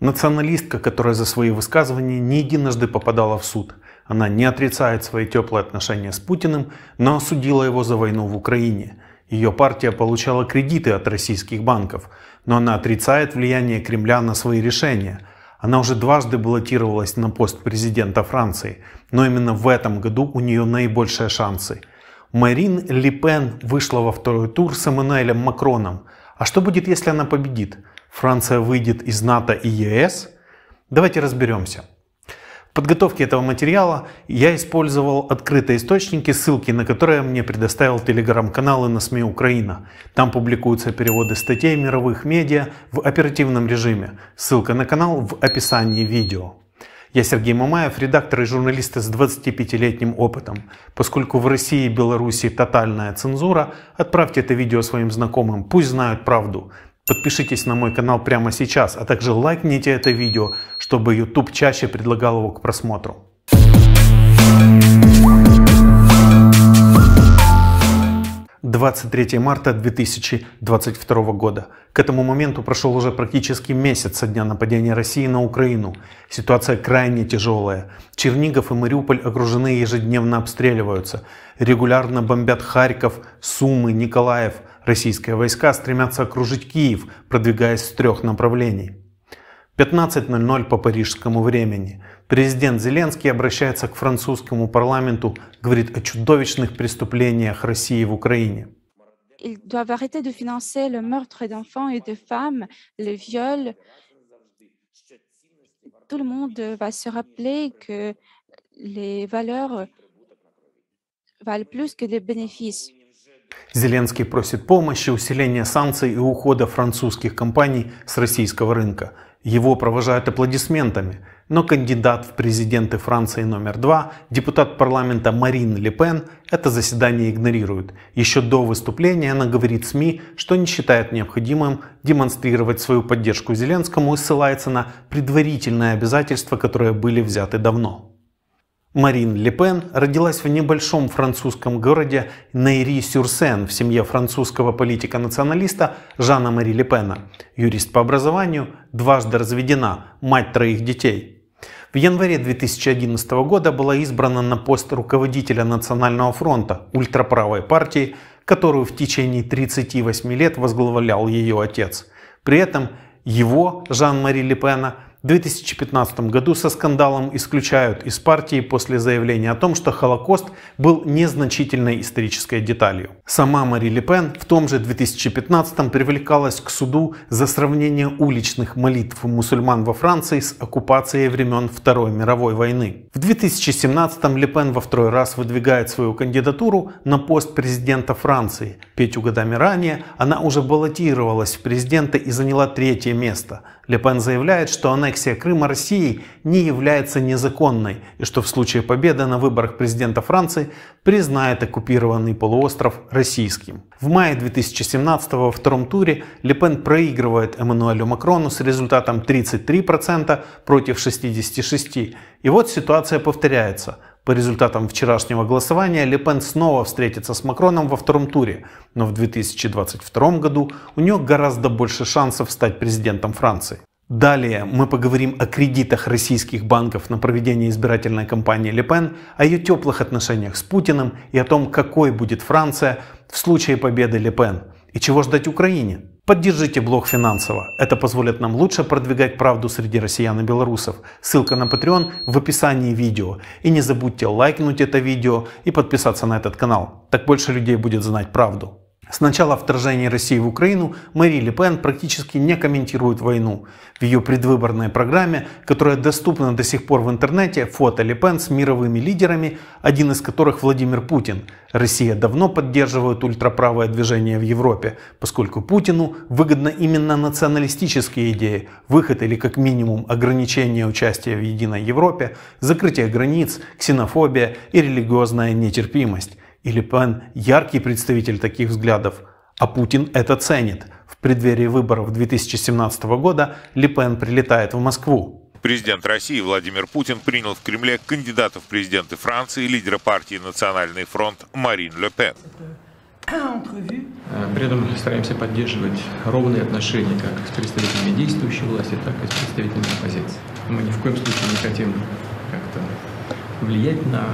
Националистка, которая за свои высказывания не единожды попадала в суд. Она не отрицает свои теплые отношения с Путиным, но осудила его за войну в Украине. Ее партия получала кредиты от российских банков, но она отрицает влияние Кремля на свои решения. Она уже дважды баллотировалась на пост президента Франции, но именно в этом году у нее наибольшие шансы. Марин Ле Пен вышла во второй тур с Эммануэлем Макроном. А что будет, если она победит? Франция выйдет из НАТО и ЕС. Давайте разберемся. В подготовке этого материала я использовал открытые источники, ссылки на которые мне предоставил телеграм-канал и на СМИ Украина. Там публикуются переводы статей мировых медиа в оперативном режиме. Ссылка на канал в описании видео. Я Сергей Мамаев, редактор и журналист с 25-летним опытом. Поскольку в России и Беларуси тотальная цензура, отправьте это видео своим знакомым, пусть знают правду. Подпишитесь на мой канал прямо сейчас, а также лайкните это видео, чтобы YouTube чаще предлагал его к просмотру. Двадцать 23 марта 2022 года. К этому моменту прошел уже практически месяц со дня нападения России на Украину. Ситуация крайне тяжелая. Чернигов и Мариуполь окружены и ежедневно обстреливаются. Регулярно бомбят Харьков, Сумы, Николаев – Российские войска стремятся окружить Киев, продвигаясь с трех направлений. 15.00 по парижскому времени. Президент Зеленский обращается к французскому парламенту, говорит о чудовищных преступлениях России в Украине. valeurs valent plus que les bénéfices. Зеленский просит помощи, усиления санкций и ухода французских компаний с российского рынка. Его провожают аплодисментами, но кандидат в президенты Франции номер два, депутат парламента Марин Ле Пен, это заседание игнорирует. Еще до выступления она говорит СМИ, что не считает необходимым демонстрировать свою поддержку Зеленскому и ссылается на предварительные обязательства, которые были взяты давно. Марин Ле Пен родилась в небольшом французском городе Нейри-Сюрсен в семье французского политика-националиста Жана Мари Ле Пена. Юрист по образованию, дважды разведена, мать троих детей. В январе 2011 года была избрана на пост руководителя Национального фронта ультраправой партии, которую в течение 38 лет возглавлял ее отец. При этом его, Жан-Мари Ле Пена, в 2015 году со скандалом исключают из партии после заявления о том, что Холокост был незначительной исторической деталью. Сама Мари Ле Пен в том же 2015 привлекалась к суду за сравнение уличных молитв мусульман во Франции с оккупацией времен Второй мировой войны. В 2017 Ле Пен во второй раз выдвигает свою кандидатуру на пост президента Франции – Петю годами ранее, она уже баллотировалась в президенты и заняла третье место. Лепен заявляет, что аннексия Крыма России не является незаконной и что в случае победы на выборах президента Франции признает оккупированный полуостров российским. В мае 2017 во втором туре Лепен проигрывает Эммануэлю Макрону с результатом 33% против 66%. И вот ситуация повторяется – по результатам вчерашнего голосования Ле Пен снова встретится с Макроном во втором туре, но в 2022 году у нее гораздо больше шансов стать президентом Франции. Далее мы поговорим о кредитах российских банков на проведение избирательной кампании Ле Пен, о ее теплых отношениях с Путиным и о том, какой будет Франция в случае победы Ле Пен и чего ждать Украине. Поддержите блог финансово. Это позволит нам лучше продвигать правду среди россиян и белорусов. Ссылка на Patreon в описании видео. И не забудьте лайкнуть это видео и подписаться на этот канал. Так больше людей будет знать правду. С начала вторжения России в Украину Мэри Ле Пен практически не комментирует войну. В ее предвыборной программе, которая доступна до сих пор в интернете, фото Ле Пен с мировыми лидерами, один из которых Владимир Путин. Россия давно поддерживает ультраправое движение в Европе, поскольку Путину выгодно именно националистические идеи, выход или как минимум ограничение участия в единой Европе, закрытие границ, ксенофобия и религиозная нетерпимость. Или Пен яркий представитель таких взглядов, а Путин это ценит. В преддверии выборов 2017 года Ли Пен прилетает в Москву. Президент России Владимир Путин принял в Кремле кандидатов в президенты Франции, лидера партии «Национальный фронт» Марин Ле Пен. Э, при этом стараемся поддерживать ровные отношения как с представителями действующей власти, так и с представителями оппозиции. Мы ни в коем случае не хотим как-то влиять на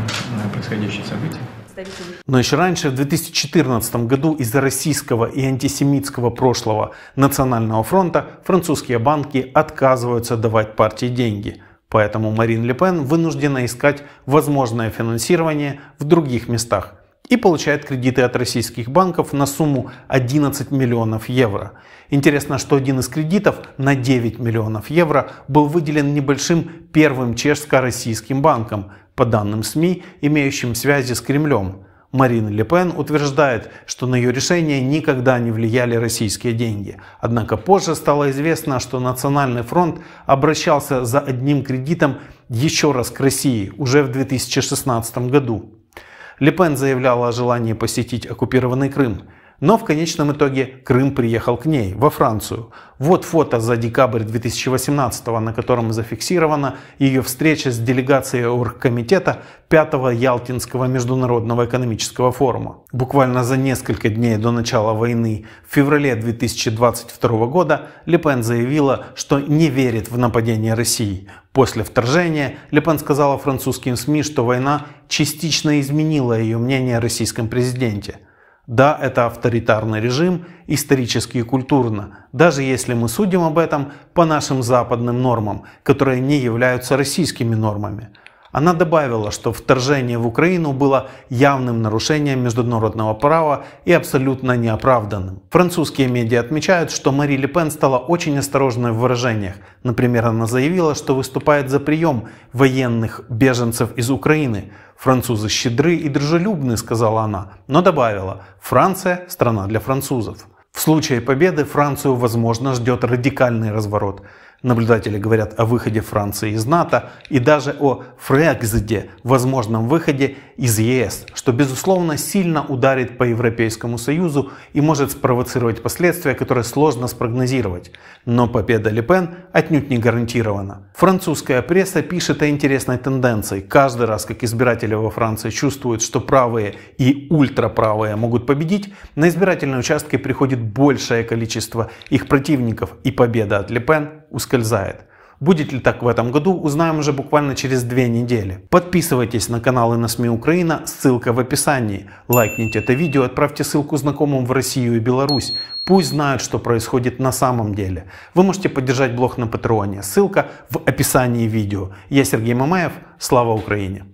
происходящие события представителей. Но еще раньше, в 2014 году, из-за российского и антисемитского прошлого Национального фронта французские банки отказываются давать партии деньги. Поэтому Марин Ле Пен вынуждена искать возможное финансирование в других местах, и получает кредиты от российских банков на сумму 11 миллионов евро. Интересно, что один из кредитов на 9 миллионов евро был выделен небольшим первым чешско-российским банком, по данным СМИ, имеющим связи с Кремлем. Марин Ле Пен утверждает, что на ее решение никогда не влияли российские деньги. Однако позже стало известно, что Национальный фронт обращался за одним кредитом еще раз к России уже в 2016 году. Лепен заявляла о желании посетить оккупированный Крым. Но в конечном итоге Крым приехал к ней, во Францию. Вот фото за декабрь 2018, на котором зафиксирована ее встреча с делегацией Оргкомитета 5-го Ялтинского международного экономического форума. Буквально за несколько дней до начала войны, в феврале 2022 года, Лепен заявила, что не верит в нападение России. После вторжения Лепен сказала французским СМИ, что война частично изменила ее мнение о российском президенте. Да, это авторитарный режим, исторически и культурно, даже если мы судим об этом по нашим западным нормам, которые не являются российскими нормами – она добавила, что вторжение в Украину было явным нарушением международного права и абсолютно неоправданным. Французские медиа отмечают, что Мари Ле Пен стала очень осторожной в выражениях. Например, она заявила, что выступает за прием военных беженцев из Украины. «Французы щедры и дружелюбны», — сказала она, но добавила «Франция – страна для французов». В случае победы Францию, возможно, ждет радикальный разворот. Наблюдатели говорят о выходе Франции из НАТО и даже о Фрекзиде, возможном выходе из ЕС, что безусловно сильно ударит по Европейскому Союзу и может спровоцировать последствия, которые сложно спрогнозировать. Но победа Ле Пен отнюдь не гарантирована. Французская пресса пишет о интересной тенденции. Каждый раз, как избиратели во Франции чувствуют, что правые и ультраправые могут победить, на избирательные участки приходит большее количество их противников, и победа от Ле Пен ускользает. Будет ли так в этом году, узнаем уже буквально через две недели. Подписывайтесь на каналы на СМИ Украина, ссылка в описании. Лайкните это видео, отправьте ссылку знакомым в Россию и Беларусь. Пусть знают, что происходит на самом деле. Вы можете поддержать блог на Патреоне, ссылка в описании видео. Я Сергей Мамаев, слава Украине!